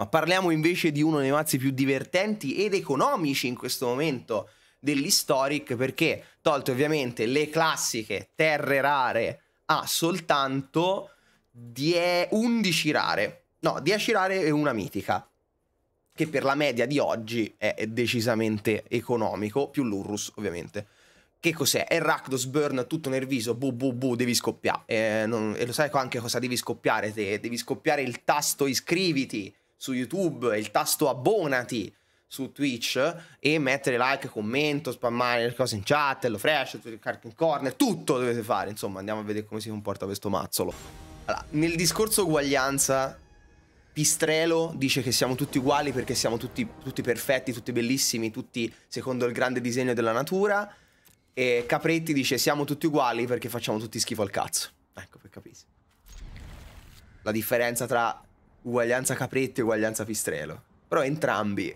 ma parliamo invece di uno dei mazzi più divertenti ed economici in questo momento dell'Historic perché tolte ovviamente le classiche terre rare ha soltanto 10, 11 rare, no 10 rare e una mitica che per la media di oggi è decisamente economico, più l'Urrus ovviamente. Che cos'è? Erracdos burn tutto nel viso, bu bu bu, devi scoppiare. Eh, non, e lo sai anche cosa devi scoppiare te? Devi scoppiare il tasto iscriviti su YouTube e il tasto abbonati su Twitch e mettere like, commento, spammare le cose in chat, lo fresh, cliccare in corner, tutto dovete fare. Insomma, andiamo a vedere come si comporta questo mazzolo. Allora, nel discorso uguaglianza, Pistrello dice che siamo tutti uguali perché siamo tutti, tutti perfetti, tutti bellissimi, tutti secondo il grande disegno della natura. E Capretti dice siamo tutti uguali perché facciamo tutti schifo al cazzo. Ecco, per capire. La differenza tra uguaglianza capretto e uguaglianza pistrello. Però entrambi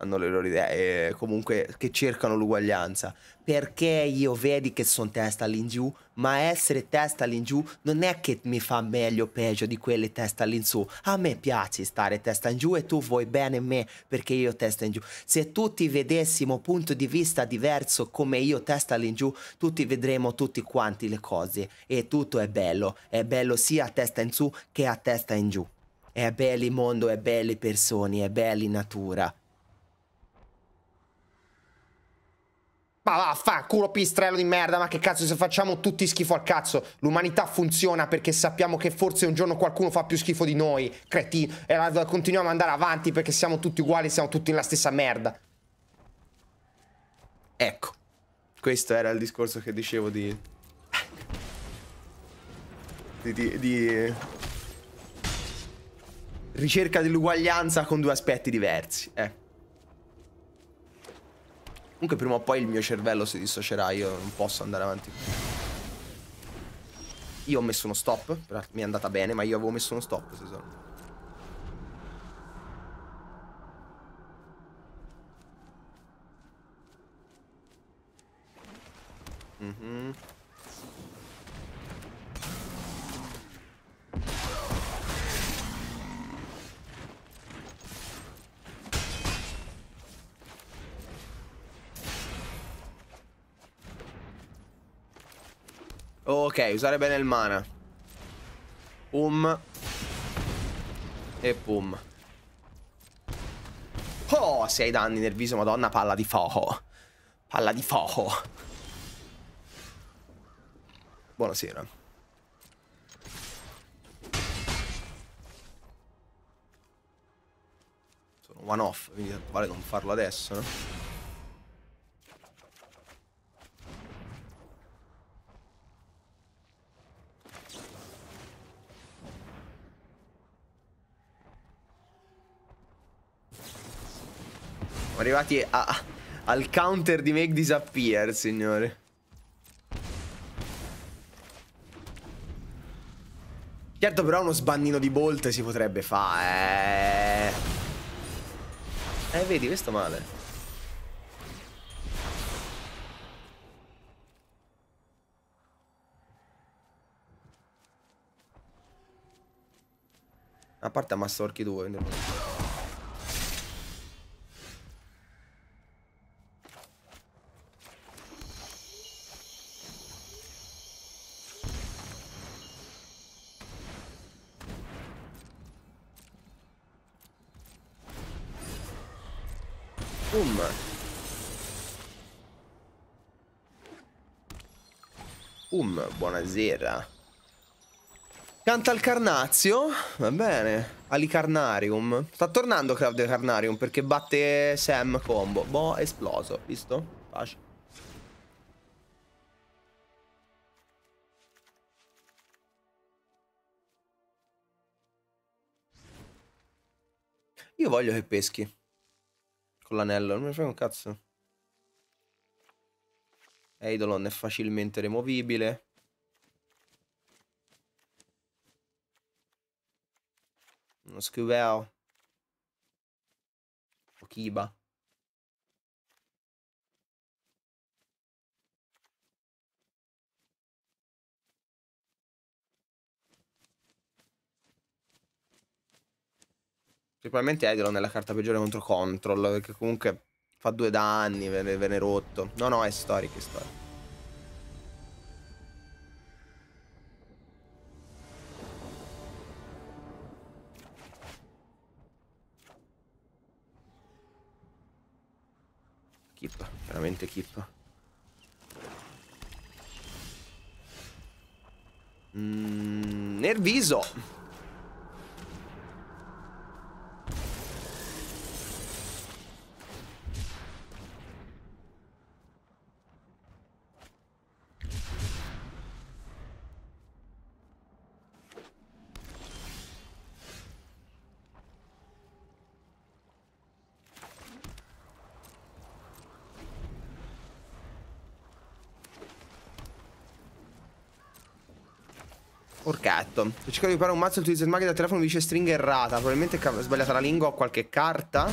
hanno le loro idee comunque che cercano l'uguaglianza. Perché io vedi che sono testa giù, ma essere testa giù non è che mi fa meglio o peggio di quelle testa su. A me piace stare testa in giù e tu vuoi bene me perché io testa in giù. Se tutti vedessimo punto di vista diverso come io testa giù, tutti vedremo tutti quanti le cose e tutto è bello. È bello sia a testa in su che a testa in giù. È bello il mondo, è belle persone, è belli natura. Ma vaffanculo pistrello di merda, ma che cazzo se facciamo tutti schifo al cazzo? L'umanità funziona perché sappiamo che forse un giorno qualcuno fa più schifo di noi, cretino, e continuiamo ad andare avanti perché siamo tutti uguali, siamo tutti nella stessa merda. Ecco, questo era il discorso che dicevo di... di... di... di ricerca dell'uguaglianza con due aspetti diversi. Eh. Comunque prima o poi il mio cervello si dissocierà, io non posso andare avanti. Io ho messo uno stop, mi è andata bene, ma io avevo messo uno stop, se sono. Mm-hmm. Ok, usare bene il mana. Pum. E pum. Oh, sei danni nel viso, madonna, palla di fuoco. Palla di fuoco. Buonasera. Sono one off, quindi vale non farlo adesso, no? arrivati a, al counter di Make Disappear, signore. Certo, però uno sbannino di Bolt si potrebbe fare. Eh, eh vedi, questo male. A parte Massa Orchi 2. Boom. Um. um, buonasera. Canta il Carnazio? Va bene. Alicarnarium. Sta tornando Claudio Carnarium perché batte Sam combo. Boh, esploso, visto? Pace. Io voglio che peschi con l'anello, non mi frega un cazzo. Eidolon è facilmente removibile. Uno Scubeo. Okiba. Principalmente Edelon è la carta peggiore contro Control, che comunque fa due danni, ve ne, ve rotto. No, no, è storico, è storico. Keep, veramente keep. Mm, Nerviso! sotto. Certo. Se cerco di ripare un mazzo, utilizzo il mago da telefono, mi dice stringa errata. Probabilmente è sbagliata la lingua o qualche carta.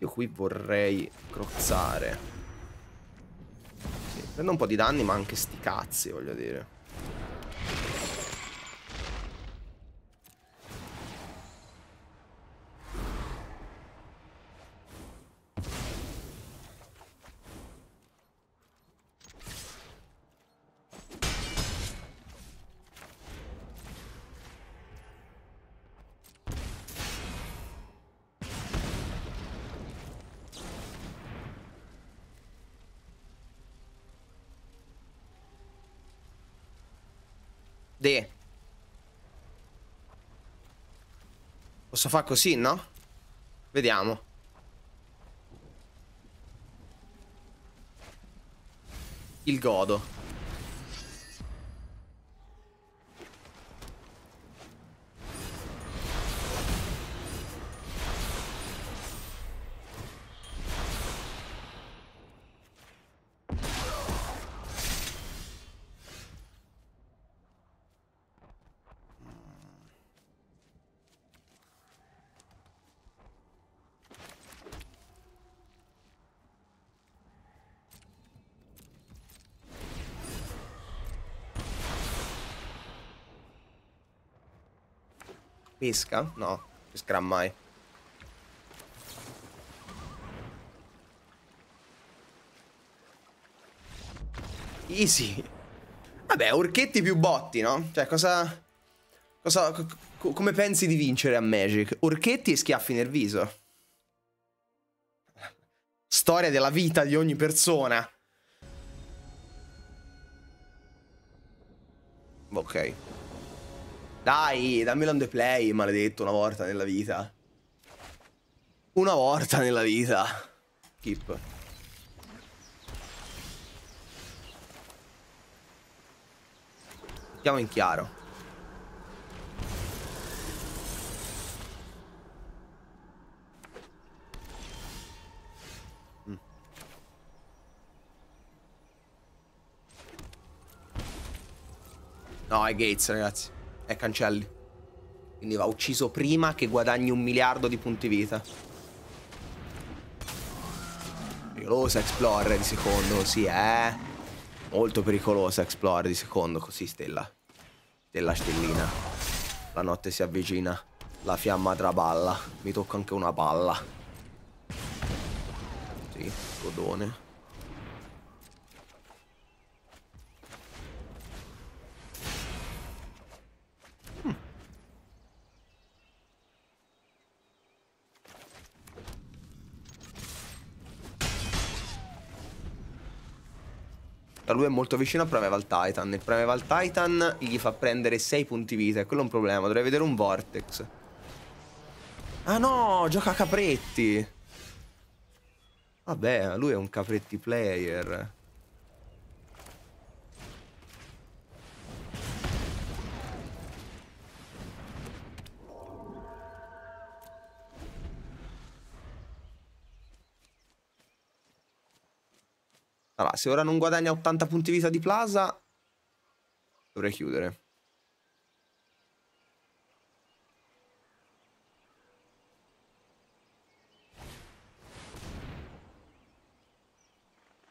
Io qui vorrei crozzare. Sì, prendo un po' di danni, ma anche sti cazzi, voglio dire. Posso far così, no? Vediamo. Il godo. Pesca? No, pescherà mai. Easy. Vabbè, orchetti più botti, no? Cioè, cosa... Cosa... Co come pensi di vincere a Magic? Orchetti e schiaffi nel viso. Storia della vita di ogni persona. Ok. Dai, dammelo on the play, maledetto, una volta nella vita. Una volta nella vita. Keep. Andiamo in chiaro. Mm. No, è Gates, ragazzi. E cancelli. Quindi va ucciso prima che guadagni un miliardo di punti vita. Pericolosa Explorer di secondo, sì, eh. Molto pericolosa Explorer di secondo, così, stella. Stella stellina. La notte si avvicina. La fiamma traballa. Mi tocca anche una palla. Sì, codone. Da lui è molto vicino a Primeval Titan. Il Primeval Titan gli fa prendere 6 punti vita. E quello è un problema. Dovrei vedere un Vortex. Ah no, gioca a capretti. Vabbè, lui è un capretti player. Allora, se ora non guadagna 80 punti vita di Plaza, dovrei chiudere.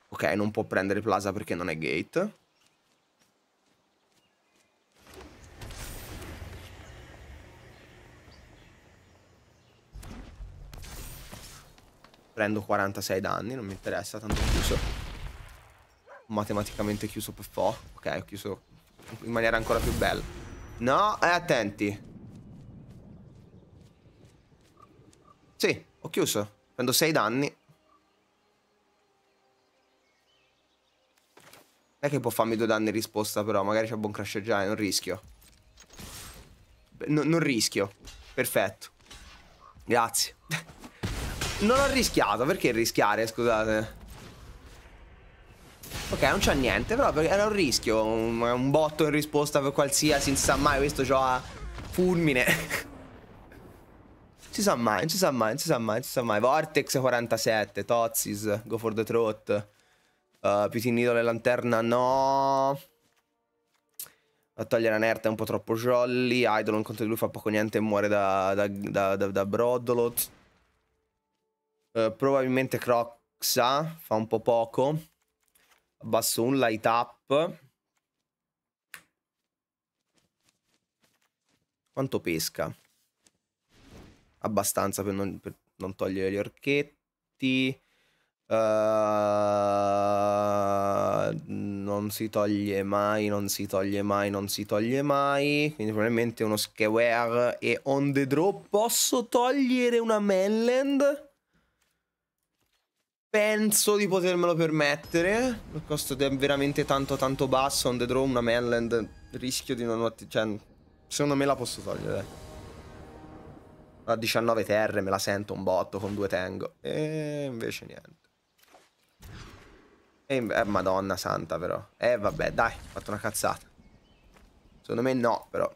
Ok, non può prendere Plaza perché non è gate. Prendo 46 danni, non mi interessa, tanto chiuso matematicamente chiuso per fo. Ok, ho chiuso in maniera ancora più bella. No, eh, attenti. Sì, ho chiuso. Prendo 6 danni. Non è che può farmi due danni in risposta però, magari c'è buon crash è un rischio. No, non rischio. Perfetto. Grazie. non ho rischiato, perché rischiare, scusate? Ok, non c'è niente, però era un rischio, un, un, botto in risposta per qualsiasi, non si sa mai, questo a fulmine. si sa mai, non si sa mai, non si sa mai, non si sa mai. Vortex 47, Tozis, Go for the Throat. Uh, eh, Pitinito le lanterna, no. A togliere Anerta è un po' troppo jolly. Idol incontro di lui fa poco niente e muore da, da, da, da, da Brodolot. Uh, probabilmente Croxa fa un po' poco. Abbasso un light up. Quanto pesca? Abbastanza per non, per non togliere gli orchetti. Uh, non si toglie mai, non si toglie mai, non si toglie mai. Quindi probabilmente uno square e on the draw. Posso togliere una mainland? penso di potermelo permettere. Il costo è veramente tanto tanto basso. On the draw una mainland. Rischio di non... Cioè, secondo me la posso togliere, dai. A 19 terre me la sento un botto con due tengo. E invece niente. E, eh, madonna santa però. Eh vabbè, dai, ho fatto una cazzata. Secondo me no, però.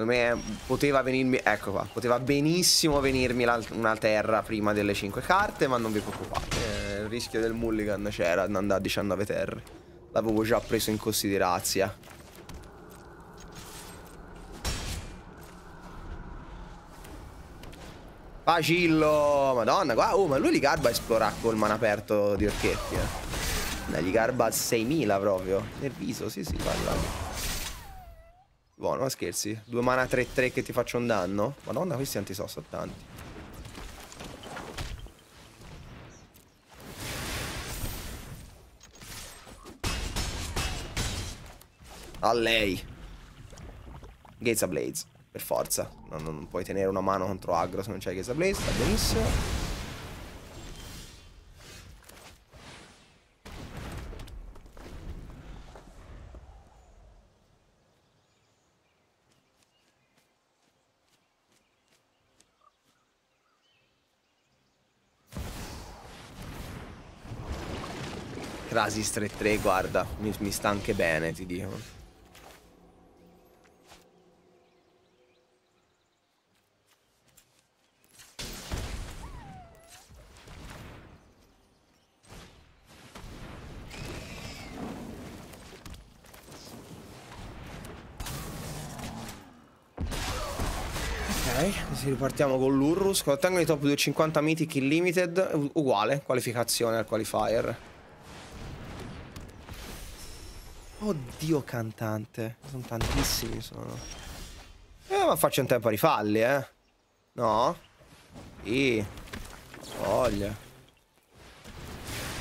Secondo me poteva venirmi... Ecco qua, poteva benissimo venirmi una terra prima delle 5 carte, ma non vi preoccupate. Eh, il rischio del mulligan c'era di andare a 19 terre. L'avevo già preso in considerazione. Facillo! Madonna, qua... Oh, ma lui li garba esplorare col man aperto di orchetti, eh. Gli garba 6.000 proprio. Nel viso, sì, sì, guarda. Buono, ma scherzi. Due mana 3-3 che ti faccio un danno. Madonna, questi antisos sono tanti. A lei. Gates Blaze, per forza. Non, non, puoi tenere una mano contro aggro se non c'è Gates Blaze, va benissimo. Crasis 3-3, guarda, mi, mi sta anche bene, ti dico. se ripartiamo con l'Urrus. Ottengo i top 250 Mythic Limited, uguale, qualificazione al qualifier. Oddio cantante. Sono tantissimi sono. Eh, ma faccio in tempo a rifalli eh. No? Sì. Voglia.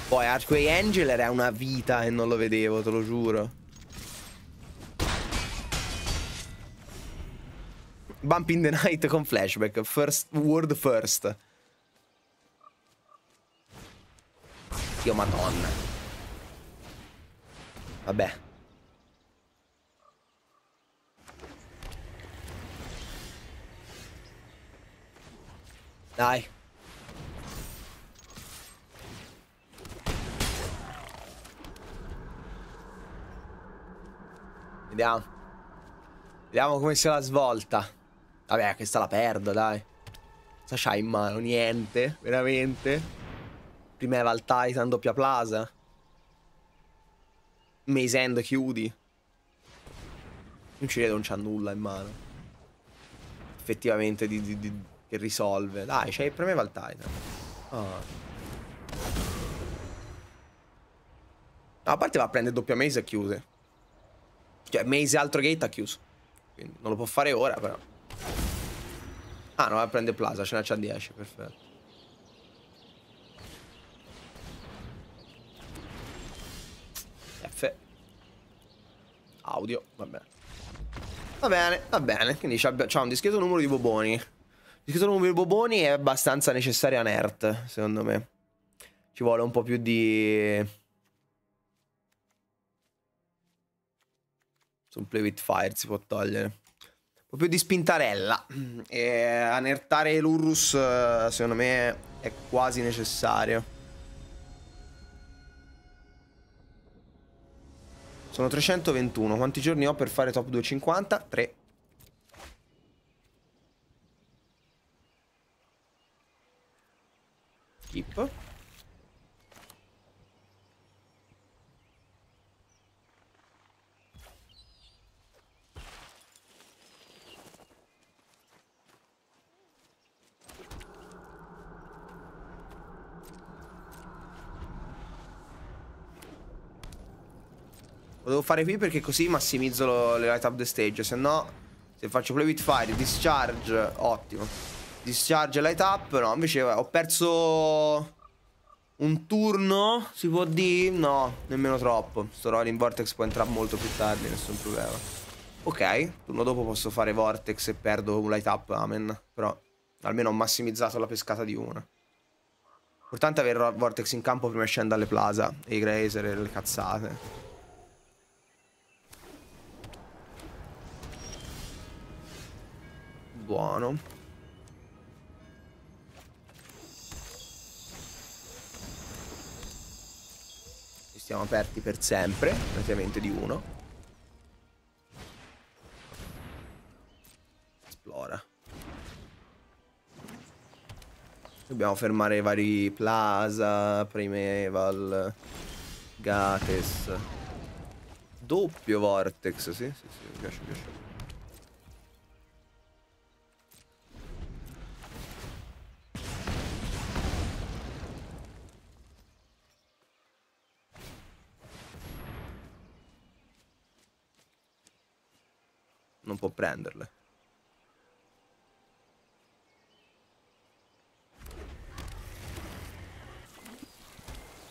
Poi Archway Angel era una vita e non lo vedevo, te lo giuro. Bump in the Night con flashback. First, world first. Dio madonna. Vabbè. Dai. Vediamo. Vediamo come sia la svolta. Vabbè, questa la perdo, dai. Cosa c'ha in mano? Niente, veramente. Prima era il Titan doppia plaza. Maze chiudi. Non ci credo, non c'ha nulla in mano. Effettivamente di, di, di che risolve. Dai, cioè, premeva il Titan. Oh. No, a parte va a prendere doppia Maze e chiuse. Cioè, Maze altro gate ha chiuso. Quindi non lo può fare ora, però. Ah, no, va a prendere Plaza, ce n'ha c'ha 10, perfetto. F. Audio, va bene. Va bene, va bene. Quindi c'è un discreto numero di boboni. Ci sono come i boboni è abbastanza necessaria a secondo me. Ci vuole un po' più di... Sul play with fire si può togliere. Un po' più di spintarella. E anertare l'Urrus, secondo me, è quasi necessario. Sono 321. Quanti giorni ho per fare top 250? 3. Skip. Lo devo fare qui perché così massimizzo le light up the stage Se no, se faccio play with fire, discharge, ottimo Discharge light up. No, invece ho perso un turno, si può dire? No, nemmeno troppo. Sto Rolling Vortex può entrare molto più tardi, nessun problema. Ok, turno dopo posso fare Vortex e perdo un light up, amen. Però almeno ho massimizzato la pescata di una. Importante avere Vortex in campo prima di scendere alle plaza e i Grazer e le cazzate. Buono. Siamo aperti per sempre, praticamente di uno. Esplora. Dobbiamo fermare i vari Plaza, Primeval, Gates. Doppio Vortex, sì, sì, sì, mi piace, mi piace. prenderle.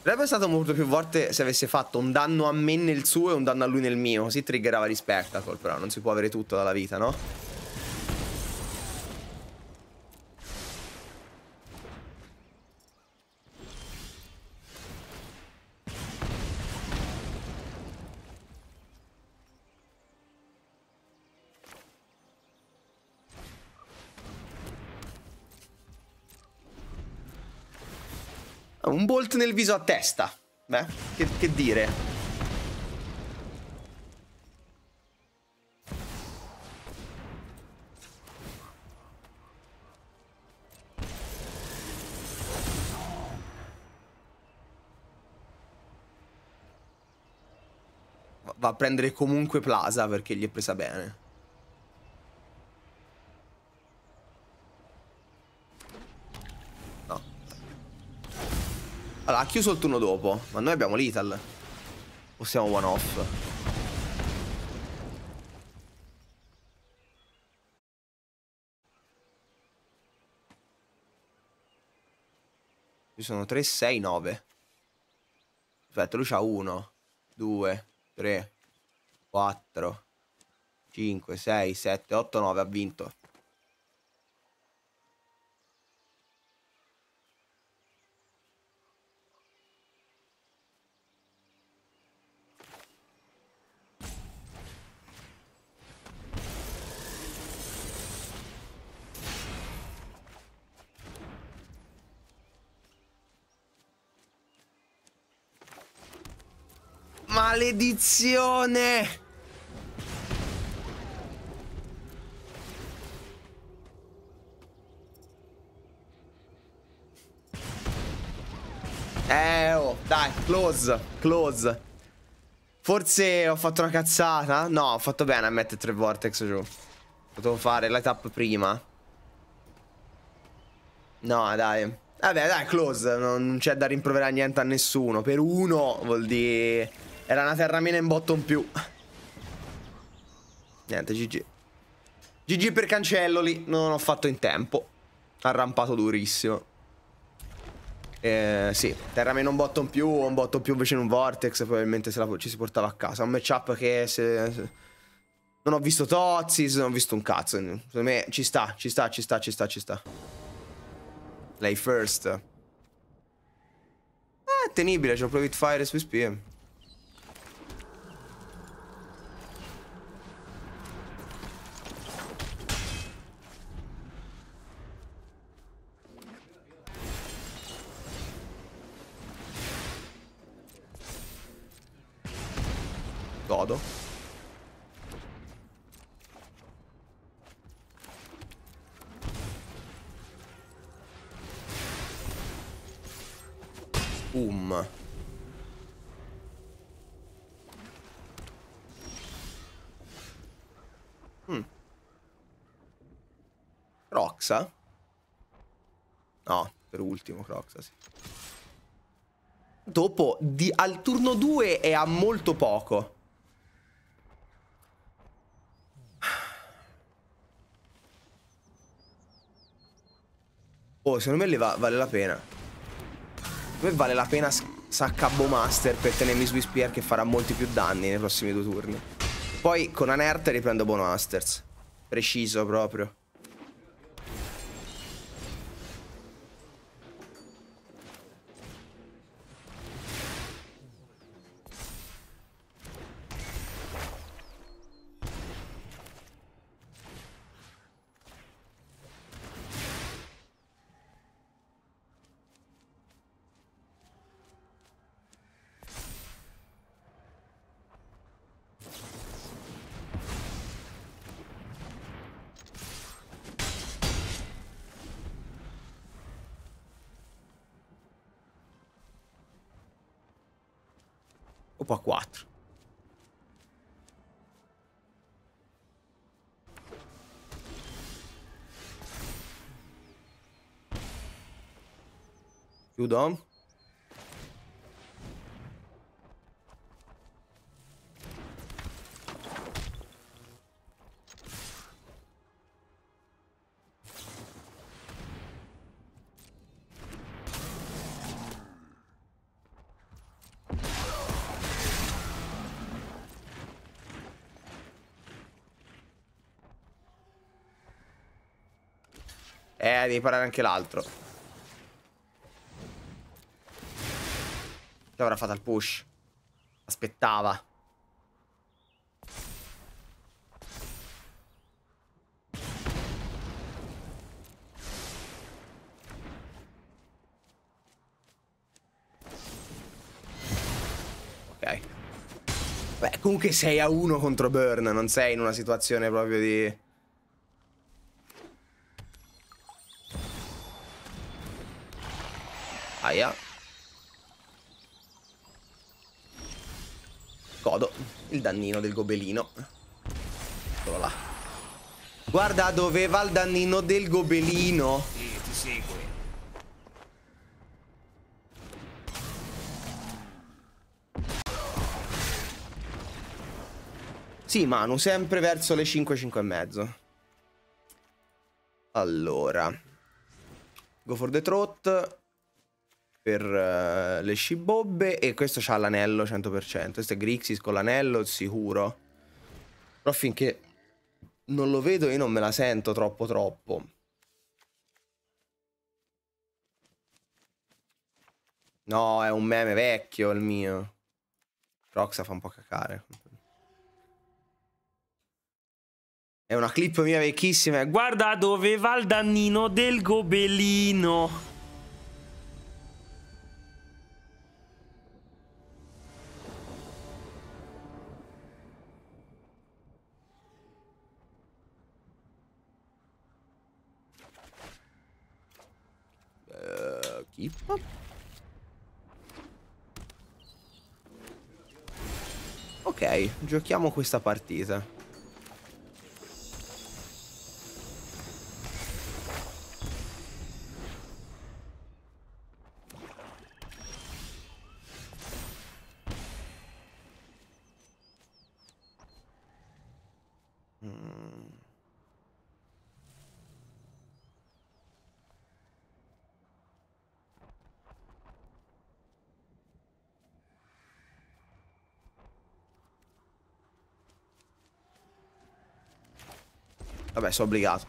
Sarebbe stato molto più forte se avesse fatto un danno a me nel suo e un danno a lui nel mio. Così triggerava Respectacle, però non si può avere tutto dalla vita, no? Un bolt nel viso a testa. Beh, che, che dire. va a prendere comunque Plaza perché gli è presa bene. ha chiuso il turno dopo, ma noi abbiamo l'ital. O siamo one off? Ci sono 3, 6, 9. Aspetta, lui c'ha 1, 2, 3, 4, 5, 6, 7, 8, 9. Ha vinto. Maledizione! Eh, oh, dai, close, close. Forse ho fatto una cazzata. No, ho fatto bene a mettere tre vortex giù. Potevo fare la tap prima. No, dai. Vabbè, dai, close. Non, c'è da rimproverare niente a nessuno. Per uno vuol dire... Era una terramina in botto in più. Niente, GG. GG per cancello lì. Non ho fatto in tempo. Arrampato durissimo. Eh, sì, terramina un botto in più, un botto in più invece in un vortex. Probabilmente se la, ci si portava a casa. Un matchup che se, se... Non ho visto Tozzi, non ho visto un cazzo. Secondo me ci sta, ci sta, ci sta, ci sta, ci sta. Lei first. Eh, tenibile, c'ho Provit Fire su SP. Croxa? No, per ultimo Croxa, sì. Dopo, di, al turno 2 è a molto poco. Oh, secondo me va, vale la pena. Secondo me vale la pena Saccabbo Master per tenermi su Spear che farà molti più danni nei prossimi due turni. Poi con Anert riprendo Bonmasters. Preciso proprio. por 4. Kill Dom. devi parare anche l'altro. Che avrà fatto il push? Aspettava. Ok. Beh, comunque sei a uno contro Burn, non sei in una situazione proprio di... paia. Godo il dannino del gobelino. Eccolo là. Guarda dove va il dannino del gobelino. Sì, ti segue. Sì, Manu, sempre verso le 5, 5 e mezzo. Allora. Go for the trot per uh, le scibobbe e questo c'ha l'anello 100%. Questo è Grixis con l'anello sicuro. Però finché non lo vedo io non me la sento troppo troppo. No, è un meme vecchio il mio. Roxa fa un po' cacare. È una clip mia vecchissima. Guarda dove va il dannino del gobelino. tipo. Ok, giochiamo questa partita. Vabbè, sono obbligato.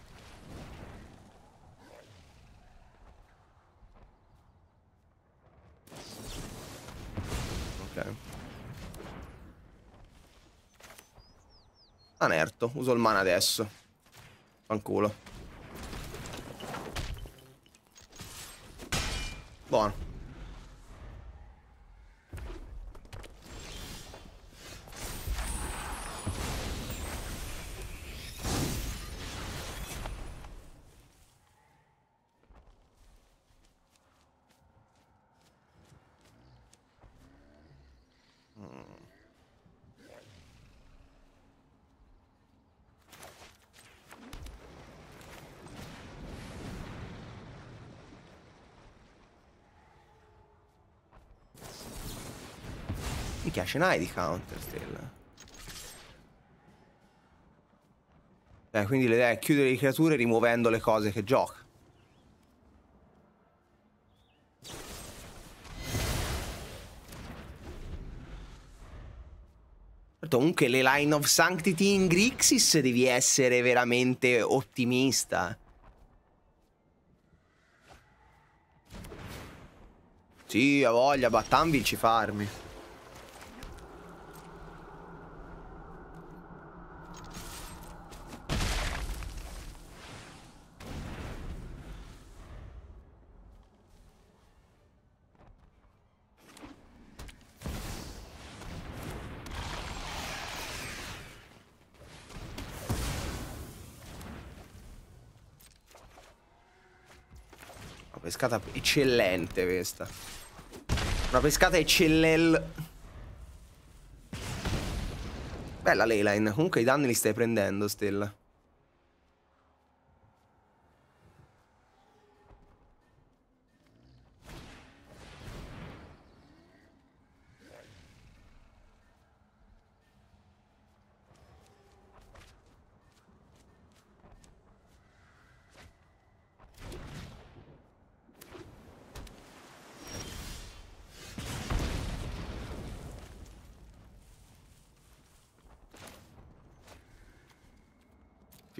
Ok. Anerto, uso il mana adesso. Fanculo. Buono. Minchia, ce n'hai di counter still. Eh, quindi l'idea è chiudere le creature rimuovendo le cose che gioca. Certo, comunque le line of sanctity in Grixis devi essere veramente ottimista. Sì, ha voglia, Battanvil ci farmi. pescata eccellente questa. Una pescata eccellente. Bella Leyline. Comunque i danni li stai prendendo, Stella.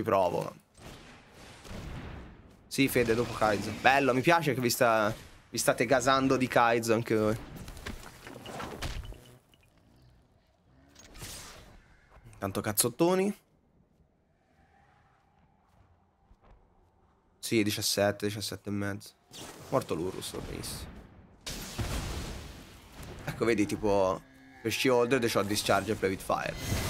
provo. Sì, Fede, dopo Kaizo. Bello, mi piace che vi, sta, vi state gasando di Kaizo anche voi. Tanto cazzottoni. Sì, 17, 17 e mezzo. Morto l'Urus, va benissimo. Ecco, vedi, tipo... Per Shield, The ho Discharge e Previt Fire.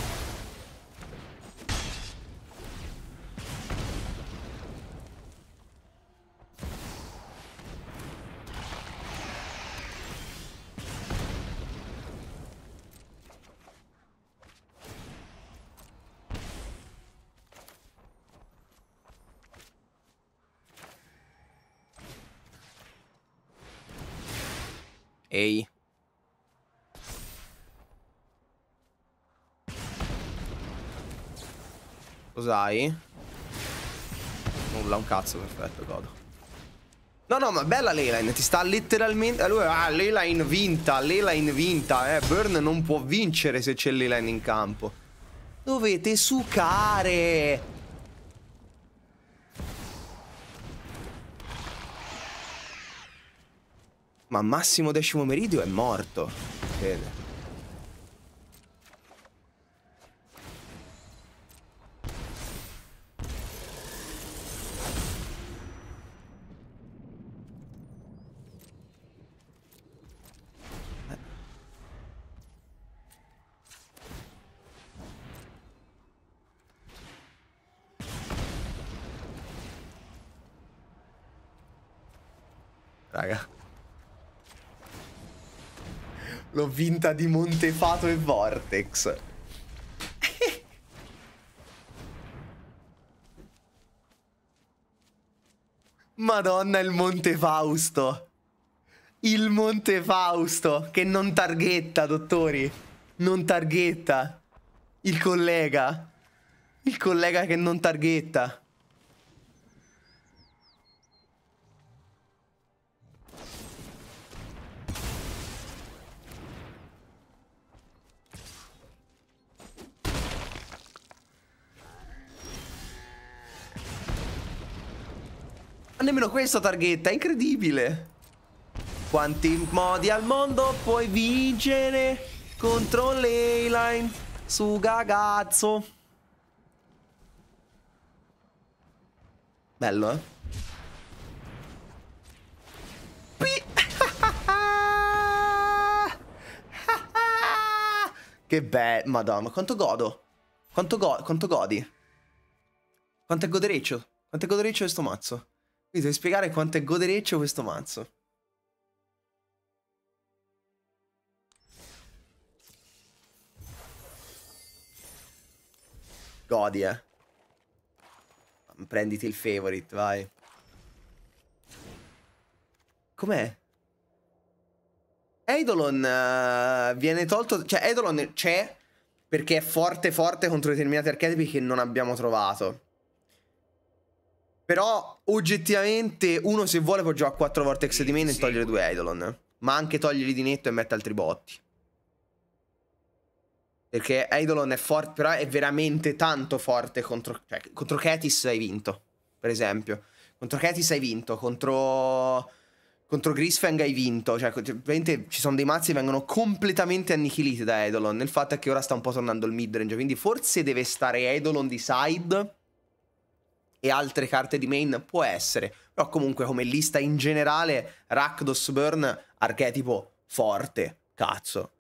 usai? Nulla, un cazzo, perfetto, godo. No, no, ma bella Leyline, ti sta letteralmente... Allora, ah, Leyline vinta, Leyline vinta, eh. Burn non può vincere se c'è Leyline in campo. Dovete sucare! Ma Massimo Decimo Meridio è morto. Vede. L'ho vinta di Montefato e Vortex. Madonna il Montefausto. Il Montefausto che non targhetta, dottori. Non targhetta. Il collega. Il collega che non targhetta. Ma nemmeno questo targhetta, è incredibile. Quanti modi al mondo puoi vincere contro l'Eyline su Gagazzo. Bello, eh? Che bello, madonna, quanto godo. Quanto, go quanto godi. Quanto è godereccio. Quanto è godereccio questo mazzo. Mi devi spiegare quanto è godereccio questo mazzo. Godi, eh. Prenditi il favorite, vai. Com'è? Eidolon uh, viene tolto... Cioè, Eidolon c'è perché è forte forte contro determinati archetipi che non abbiamo trovato. Però oggettivamente uno se vuole può giocare 4 Vortex di meno e togliere 2 Eidolon. Ma anche toglierli di netto e mette altri botti. Perché Eidolon è forte, però è veramente tanto forte contro... Cioè, contro Ketis hai vinto, per esempio. Contro Ketis hai vinto, contro... Contro Grisfang hai vinto, cioè ovviamente ci sono dei mazzi che vengono completamente annichiliti da Eidolon. Nel fatto è che ora sta un po' tornando il midrange, quindi forse deve stare Eidolon di side e altre carte di main può essere, però comunque come lista in generale Rakdos Burn archetipo forte, cazzo.